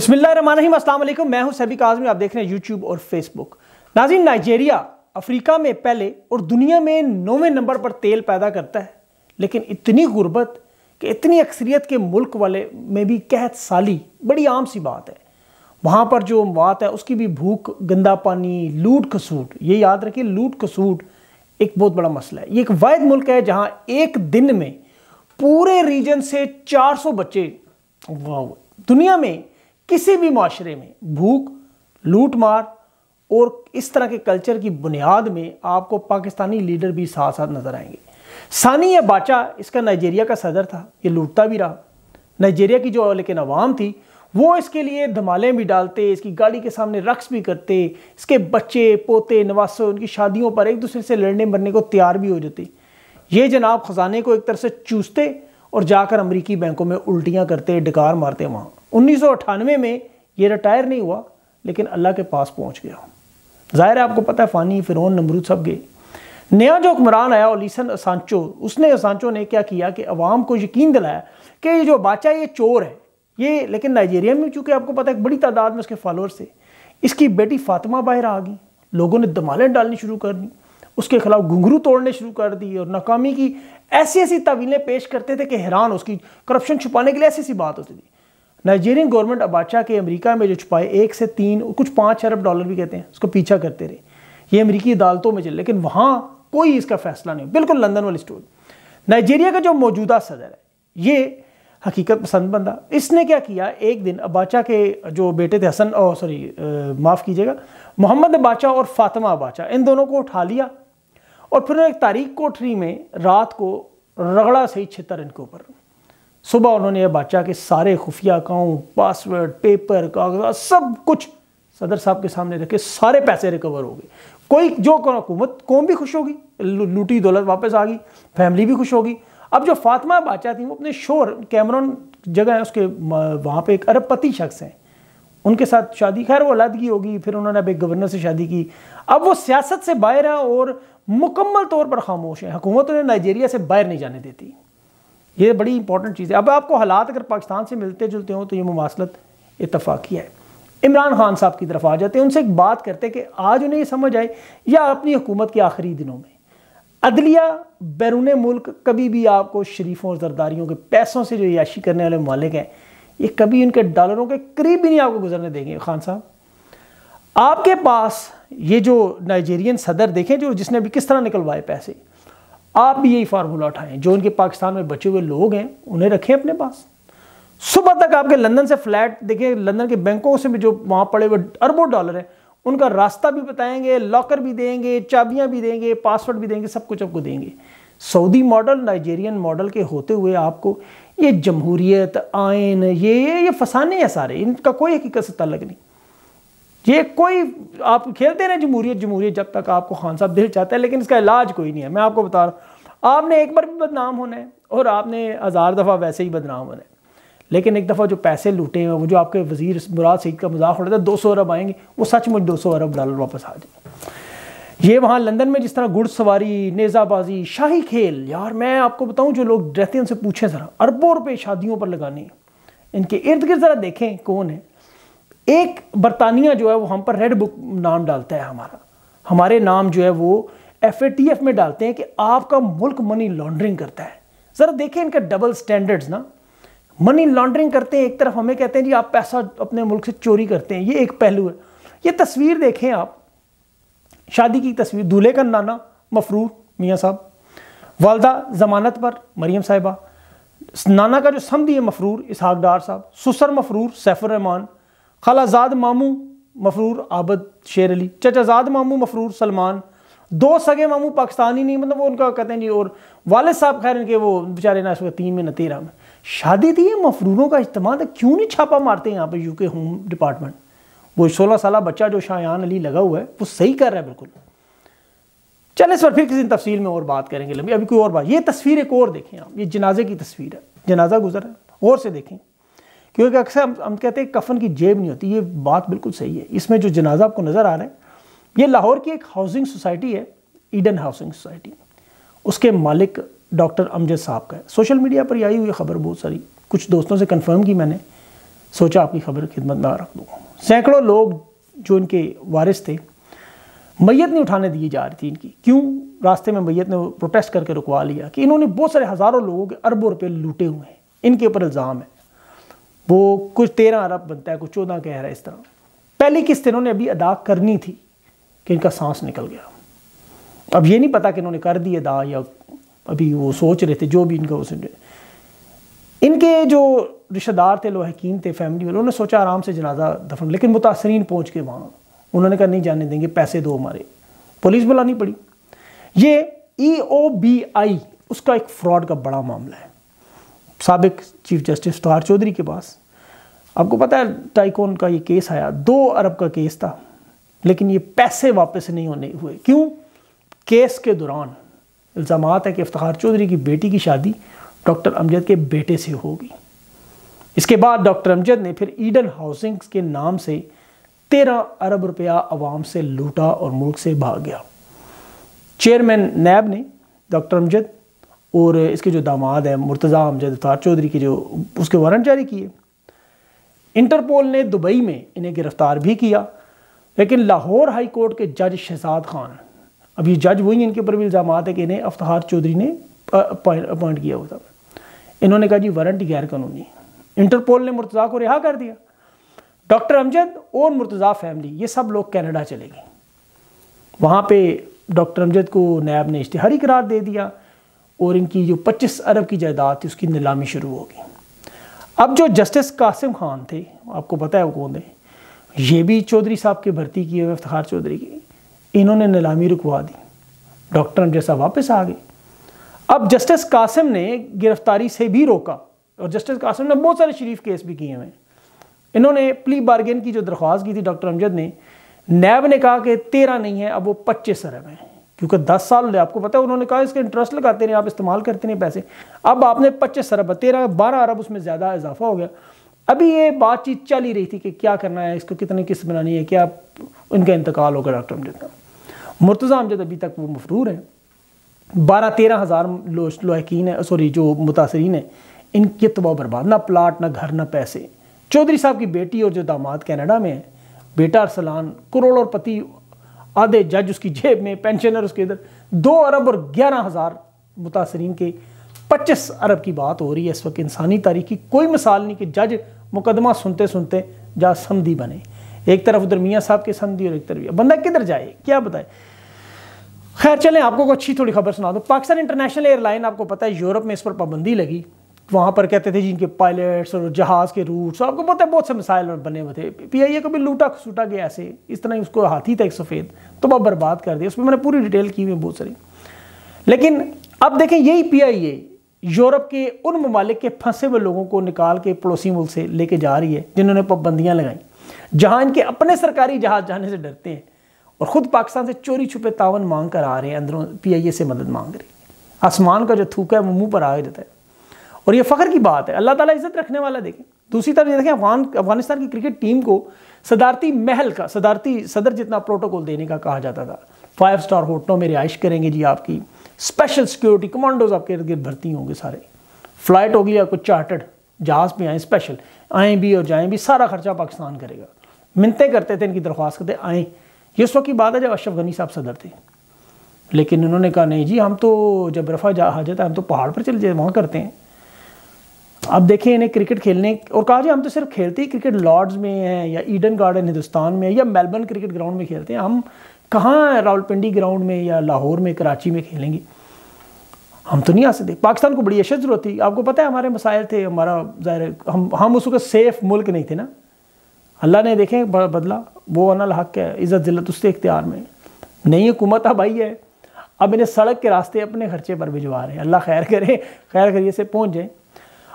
बिस्मिल्लाम मैं हूं सभी काजमी आप देख रहे हैं यूट्यूब और फेसबुक नाजिन नाइजेरिया अफ्रीका में पहले और दुनिया में नौवें नंबर पर तेल पैदा करता है लेकिन इतनी गुर्बत कि इतनी अक्सरियत के मुल्क वाले में भी कहत साली बड़ी आम सी बात है वहाँ पर जो बात है उसकी भी भूख गंदा पानी लूट खसूट ये याद रखिए लूट खसूट एक बहुत बड़ा मसला है ये एक वाद मुल्क है जहाँ एक दिन में पूरे रीजन से चार बच्चे वाह दुनिया में किसी भी माशरे में भूख लूट मार और इस तरह के कल्चर की बुनियाद में आपको पाकिस्तानी लीडर भी साथ साथ नज़र आएंगे सानी या बाचा इसका नाइजेरिया का सदर था ये लूटता भी रहा नाइजेरिया की जो लेकिन अवाम थी वो इसके लिए धमाले भी डालते इसकी गाड़ी के सामने रक्स भी करते इसके बच्चे पोते नवासों उनकी शादियों पर एक दूसरे से लड़ने मरने को तैयार भी हो जाते ये जनाब ख़जाने को एक तरह से चूसते और जाकर अमरीकी बैंकों में उल्टियाँ करते डकार मारते वहाँ उन्नीस में ये रिटायर नहीं हुआ लेकिन अल्लाह के पास पहुँच गया ज़ाहिर है आपको पता है फ़ानी फ़िरौन नमरूद सब गए नया जो हुक्मरान आया ओलिसन असांचो उसने असांचो ने क्या किया कि अवाम को यकीन दिलाया कि ये जो बादशाह ये चोर है ये लेकिन नाइजीरिया में चूँकि आपको पता है एक बड़ी तादाद में उसके फॉलोअर्स थे इसकी बेटी फातिमा बाहर आ गई लोगों ने दमालें डालनी शुरू कर दी उसके खिलाफ घुंघरू तोड़ने शुरू कर दी और नाकामी की ऐसी ऐसी तवीलें पेश करते थे कि हैरान उसकी करप्शन छुपाने के लिए ऐसी ऐसी बात होती थी नाइजीरियन गवर्नमेंट अबाचा के अमेरिका में जो छुपाए एक से तीन कुछ पाँच अरब डॉलर भी कहते हैं उसको पीछा करते रहे ये अमरीकी अदालतों में चले लेकिन वहाँ कोई इसका फैसला नहीं बिल्कुल लंदन वाली स्टोरी नाइजीरिया का जो मौजूदा सदर है ये हकीकत पसंद बंदा इसने क्या किया एक दिन अबाचा के जो बेटे थे हसन और सॉरी माफ़ कीजिएगा मोहम्मद अबाचा और फातिमा अबाचा इन दोनों को उठा लिया और फिर उन्होंने एक तारीख कोठरी में रात को रगड़ा सही छितर इनके ऊपर सुबह उन्होंने यह बादशाह के सारे खुफिया अकाउंट पासवर्ड पेपर कागजात सब कुछ सदर साहब के सामने रखे सारे पैसे रिकवर हो गए कोई जो हुकूमत कौम भी खुश होगी लूटी दौलत वापस आ गई फैमिली भी खुश होगी अब जो फातिमा बादशाह थी वो अपने शोर कैमरन जगह है उसके वहाँ पे एक अरबपति शख्स हैं उनके साथ शादी खैर वो अलादगी होगी फिर उन्होंने अब एक गवर्नर से शादी की अब वो सियासत से बाहर हैं और मुकम्मल तौर पर खामोश हैं हुकूमत उन्हें नाइजीरिया से बाहर नहीं जाने देती ये बड़ी इंपॉर्टेंट चीज़ है अब आपको हालात अगर पाकिस्तान से मिलते जुलते हों तो ये मुासलत इतफाक़ी है इमरान खान साहब की तरफ आ जाते हैं उनसे एक बात करते हैं कि आज उन्हें ये समझ आए या अपनी हुकूमत के आखिरी दिनों में अदलिया बैरून मुल्क कभी भी आपको शरीफों और जरदारियों के पैसों से जो याशी करने वाले मालिक हैं ये कभी उनके डॉलरों के करीब भी नहीं आपको गुजरने देंगे खान साहब आपके पास ये जो नाइजेरियन सदर देखें जो जिसने भी किस तरह निकलवाए पैसे आप भी यही फार्मूला उठाएं जो इनके पाकिस्तान में बचे हुए लोग हैं उन्हें रखें अपने पास सुबह तक आपके लंदन से फ्लैट देखिए लंदन के बैंकों से भी जो वहाँ पड़े हुए अरबों डॉलर हैं उनका रास्ता भी बताएंगे लॉकर भी देंगे चाबियाँ भी देंगे पासवर्ड भी देंगे सब कुछ आपको देंगे सऊदी मॉडल नाइजेरियन मॉडल के होते हुए आपको ये जमहूरियत आयन ये ये फसाने हैं सारे इनका कोई हकीकत से तलक नहीं ये कोई आप खेलते रहे जमहूरियत जमहूरियत जब तक आपको खान साहब दिल चाहता है लेकिन इसका इलाज कोई नहीं है मैं आपको बता रहा हूँ आपने एक बार भी बदनाम होना है और आपने हज़ार दफ़ा वैसे ही बदनाम होना है लेकिन एक दफ़ा जो पैसे लूटे हैं वो जो आपके वजीर मुराद सईद का मजाक उड़ा था दो सौ अरब आएंगे वो सचमुच दो सौ अरब डॉलर वापस आ जाए ये वहाँ लंदन में जिस तरह घुड़सवारी नेज़ाबाजी शाही खेल यार मैं आपको बताऊँ जो लोग रहते हैं उनसे पूछें ज़रा अरबों रुपये शादियों पर लगाने इनके इर्द गिर्द ज़रा देखें कौन है एक बरतानिया जो है वो हम पर रेड बुक नाम डालता है हमारा हमारे नाम जो है वो एफ में डालते हैं कि आपका मुल्क मनी लॉन्ड्रिंग करता है ज़रा देखें इनका डबल स्टैंडर्ड्स ना मनी लॉन्ड्रिंग करते हैं एक तरफ हमें कहते हैं जी आप पैसा अपने मुल्क से चोरी करते हैं ये एक पहलू है ये तस्वीर देखें आप शादी की तस्वीर दूल्हे का नाना मफरूर मियाँ साहब वालदा जमानत पर मरियम साहिबा नाना का जो समी है मफरूर इसहाक डार साहब सुसर मफरूर सैफुररहमान खालाजाद मामू मफरूर आबद शेर अली चचाजाद मामू मफरूर सलमान दो सगे मामू पाकिस्तानी नहीं मतलब वो उनका कहते हैं जी और वालद साहब खैर इनके वो बेचारे ना इस तीन में न तेरह में शादी थी मफरूरों का इस्तेमाल था तो क्यों नहीं छापा मारते यहाँ पर यूके होम डिपार्टमेंट वो सोलह साल बच्चा जो शाहान अली लगा हुआ है वो सही कर रहा है बिल्कुल चले सर फिर किसी तफसील में और बात करेंगे लंबी अभी कोई और बात ये तस्वीर एक और देखें आप ये जनाजे की तस्वीर है जनाजा गुजर है और से देखें क्योंकि अक्सर हम, हम कहते हैं कफन की जेब नहीं होती ये बात बिल्कुल सही है इसमें जो जनाजा आपको नज़र आ रहा है ये लाहौर की एक हाउसिंग सोसाइटी है ईडन हाउसिंग सोसाइटी उसके मालिक डॉक्टर अमजद साहब का है सोशल मीडिया पर आई हुई खबर बहुत सारी कुछ दोस्तों से कन्फर्म की मैंने सोचा आपकी खबर खिदमत में रख दूँ सैकड़ों लोग जो इनके वारिस थे मैयत नहीं उठाने दी जा रही थी इनकी क्यों रास्ते में मैयत ने प्रोटेस्ट करके रुकवा लिया कि इन्होंने बहुत सारे हज़ारों लोगों के अरबों रुपये लूटे हुए हैं इनके ऊपर इल्ज़ाम है वो कुछ तेरह अरब बनता है कुछ चौदह कह रहा है इस तरह पहली किस्त इन्होंने अभी अदा करनी थी कि इनका सांस निकल गया अब ये नहीं पता कि इन्होंने कर दी अदा या अभी वो सोच रहे थे जो भी इनका उस इनके जो रिश्तेदार थे लोहकीन थे फैमिली वाले उन्होंने सोचा आराम से जनाजा दफन लेकिन मुतासरीन पहुँच के वहाँ उन्होंने कहा नहीं जाने देंगे पैसे दो हमारे पुलिस बुलानी पड़ी ये ई ओ बी आई उसका एक फ्रॉड का बड़ा मामला है सबक चीफ जस्टिस तुहार चौधरी के पास आपको पता है टाइकोन का ये केस आया दो अरब का केस था लेकिन ये पैसे वापस नहीं होने हुए क्यों केस के दौरान इल्ज़ाम है कि इफ्तार चौधरी की बेटी की शादी डॉक्टर अमजद के बेटे से होगी इसके बाद डॉक्टर अमजद ने फिर ईडन हाउसिंग्स के नाम से तेरह अरब रुपया आवाम से लूटा और मुल्क से भाग गया चेयरमैन नैब ने डॉक्टर अमजद और इसके जो दामाद हैं मुर्तज़ा अमजद अतार चौधरी के जो उसके वारंट जारी किए इंटरपोल ने दुबई में इन्हें गिरफ़्तार भी किया लेकिन लाहौर हाई कोर्ट के जज शहजाद खान अब ये जज वही इनके ऊपर भी इल्ज़ाम है कि इन्हें अफ्तार चौधरी ने अपॉइंट किया हुआ था इन्होंने कहा जी वारंट गैर कानूनी इंटरपोल ने मुर्तज़ा को रिहा कर दिया डॉक्टर अमजद और मुर्तज़ा फैमिली ये सब लोग कैनेडा चले गए वहाँ पर डॉक्टर अमजद को नैब ने इश्तहारी करार दे दिया और इनकी जो 25 अरब की जायदाद थी उसकी नीलामी शुरू हो गई अब जो जस्टिस कासिम खान थे आपको पता है वो कौन थे ये भी चौधरी साहब के भर्ती किए हुए इफ्तार चौधरी की इन्होंने नीलामी रुकवा दी डॉक्टर अमजे साहब वापस आ गए अब जस्टिस कासिम ने गिरफ्तारी से भी रोका और जस्टिस कासिम ने बहुत सारे शरीफ केस भी किए हुए हैं इन्होंने प्ली बार्गेन की जो दरख्वास्त की थी डॉक्टर अमजद ने नैब ने कहा कि तेरह नहीं है अब वो पच्चीस अरब हैं क्योंकि 10 साल आपको पता है उन्होंने कहा इसके इंटरेस्ट लगाते नहीं आप इस्तेमाल करते नहीं पैसे अब आपने पच्चीस अरब तेरह बारह अरब उसमें ज़्यादा इजाफा हो गया अभी ये बातचीत चल ही रही थी कि क्या करना है इसको कितनी किस्त बनानी है क्या उनका इंतकाल होगा डॉक्टर अमजद का मुर्तज़ा अमजद अभी तक वो मफरूर हैं बारह तेरह हज़ार लोहकिन है सॉरी जो मुतासरीन है इनके तबाह बर्बाद ना प्लाट ना घर ना पैसे चौधरी साहब की बेटी और जो दामाद कनाडा में है बेटा अरसलान करोड़ों पति आधे जज उसकी जेब में पेंशनर उसके इधर दो अरब और ग्यारह हज़ार मुतासरीन के पच्चीस अरब की बात हो रही है इस वक्त इंसानी तारीख की कोई मिसाल नहीं कि जज मुकदमा सुनते सुनते जा समी बने एक तरफ उधर मियाँ साहब के समी और एक तरफ बंदा किधर जाए क्या बताए खैर चलें आपको अच्छी थोड़ी खबर सुना दो पाकिस्तान इंटरनेशनल एयरलाइन आपको पता है यूरोप में इस पर पाबंदी लगी वहाँ पर कहते थे जिनके पायलट्स और जहाज़ के रूट्स आपको पता है बहुत से मिसाइल बने हुए थे पी आई ए को भी लूटा सूटा गया ऐसे इस तरह उसको हाथी था एक सफ़ेद तो वह बर्बाद कर दिया उसमें मैंने पूरी डिटेल की हुई बहुत सारी लेकिन अब देखें यही पी आई ए यूरोप के उन ममालिक के फंसे हुए लोगों को निकाल के पड़ोसी मुल्क से लेके जा रही है जिन्होंने पाबंदियाँ लगाई जहाँ इनके अपने सरकारी जहाज़ जाने से डरते हैं और ख़ुद पाकिस्तान से चोरी छुपे तावन मांग कर आ रहे हैं अंदरों पी आई ए से मदद मांग रही है आसमान का जो थूका है वो मुँह पर आ जाता है और ये फ़ख्र की बात है अल्लाह ताला इज़्ज़त रखने वाला देखें दूसरी तरफ ये देखें अफगान अफगानिस्तान की क्रिकेट टीम को सदारती महल का सदारती सदर जितना प्रोटोकॉल देने का कहा जाता था फाइव स्टार होटलों में रिहाइश करेंगे जी आपकी स्पेशल सिक्योरिटी कमांडोज आपके इर्द गिर्द भर्ती होंगे सारे फ्लाइट होगी या कुछ चार्टर्ड जहाज़ में आए स्पेशल आएँ भी और जाएँ भी सारा खर्चा पाकिस्तान करेगा मिनतें करते थे इनकी दरख्वास्त करते आएँ ये उस वक्त की बात है जब अशरफ गनी साहब सदर थे लेकिन उन्होंने कहा नहीं जी हम तो जब रफा जा हाजत तो हम तो पहाड़ पर चले जाए वहाँ करते हैं अब देखें इन्हें क्रिकेट खेलने और कहा जी हम तो सिर्फ खेलते ही क्रिकेट लॉर्ड्स में हैं या ईडन गार्डन हिंदुस्तान में या मेलबर्न क्रिकेट ग्राउंड में खेलते हैं हम कहाँ रावलपिंडी ग्राउंड में या लाहौर में कराची में खेलेंगे हम तो नहीं आ सकते पाकिस्तान को बड़ी अशद ज़रूरत थी आपको पता है हमारे मसाइल थे हमारा ज़ाहिर हम हम उस वक्त सेफ मुल्क नहीं थे ना अल्लाह ने देखें बदला वो अनल हक है इज़्ज़त जिल्लत उसके इख्तियार में नई हुकूमत अब आई है अब इन्हें सड़क के रास्ते अपने खर्चे पर भिजवा रहे हैं अल्लाह खैर करें खैर करिए से पहुँच जाएँ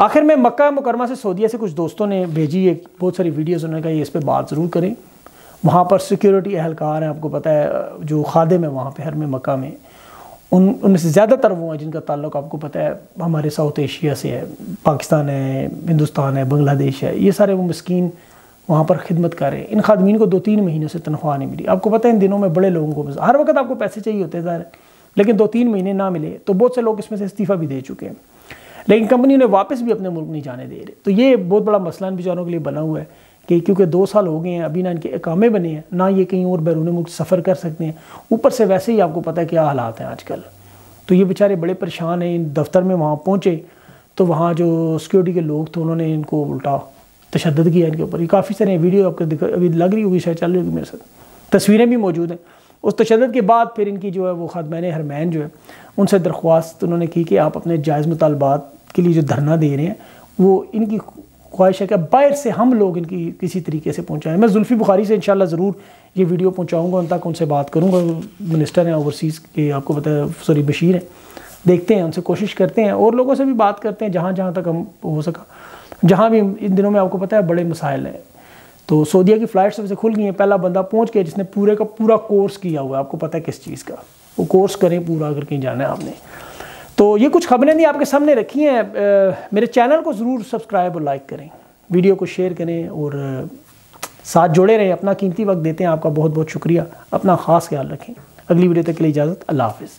आखिर में मक्का मुकरमा से सऊदीया से कुछ दोस्तों ने भेजी एक बहुत सारी वीडियोस उन्होंने कहा इस पर बात ज़रूर करें वहाँ पर सिक्योरिटी अहलकार हैं आपको पता है जो खादे में वहाँ पर हर में मक्का में उन उनमें से ज़्यादातर वो हैं जिनका ताल्लुक आपको पता है हमारे साउथ एशिया से है पाकिस्तान है हिंदुस्तान है बांग्लादेश है ये सारे वो मस्किन वहाँ पर खिदमत कर रहे हैं इन खादमीन को दो तीन महीनों से तनख्वाह नहीं मिली आपको पता है इन दिनों में बड़े लोगों को हर वक्त आपको पैसे चाहिए होते हैं लेकिन दो तीन महीने ना मिले तो बहुत से लोग इसमें से इस्तीफ़ा भी दे चुके हैं लेकिन कंपनी उन्हें वापस भी अपने मुल्क नहीं जाने दे रही तो ये बहुत बड़ा मसला इन बेचारों के लिए बना हुआ है कि क्योंकि दो साल हो गए हैं अभी ना इनके इकामे बने हैं ना ये कहीं और बैरून मुल्क सफ़र कर सकते हैं ऊपर से वैसे ही आपको पता है क्या हालात हैं आजकल तो ये बेचारे बड़े परेशान हैं इन दफ्तर में वहाँ पहुँचे तो वहाँ जो सिक्योरिटी के लोग थे उन्होंने इनको उल्टा तशद किया इनके ऊपर ये काफ़ी सारे वीडियो आपको दिख अभी लग रही होगी शायद चल रही होगी मेरे साथ तस्वीरें भी मौजूद हैं उस तशद के बाद फिर इनकी जो है वो ख़ादमैन हरमैन जो है उनसे दरख्वास्त उन्होंने की कि आप अपने जायज़ मुतालबात के लिए जो धरना दे रहे हैं वो इनकी ख्वाहिश है कि बाहर से हम लोग इनकी किसी तरीके से पहुँचाएँ मैं जुल्फ़ी बुखारी से इन ज़रूर ये वीडियो पहुँचाऊँगा उन तक उनसे बात करूँगा मिनिस्टर हैं ओवरसीज़ के आपको पता है सॉरी बशीर हैं देखते हैं उनसे कोशिश करते हैं और लोगों से भी बात करते हैं जहाँ जहाँ तक हम हो सका जहाँ भी इन दिनों में आपको पता है बड़े मसाइल हैं तो सऊदीया की फ़्लाइट सबसे खुल गई हैं पहला बंदा पहुँच गया जिसने पूरे का पूरा कोर्स किया हुआ है आपको पता है किस चीज़ का वो कोर्स करें पूरा अगर कहीं जाना है आपने तो ये कुछ खबरें भी आपके सामने रखी हैं मेरे चैनल को ज़रूर सब्सक्राइब और लाइक करें वीडियो को शेयर करें और साथ जुड़े रहें अपना कीमती वक्त देते हैं आपका बहुत बहुत शुक्रिया अपना ख़ास ख्याल रखें अगली वीडियो तक के लिए इजाज़त अल्लाह हाफिज़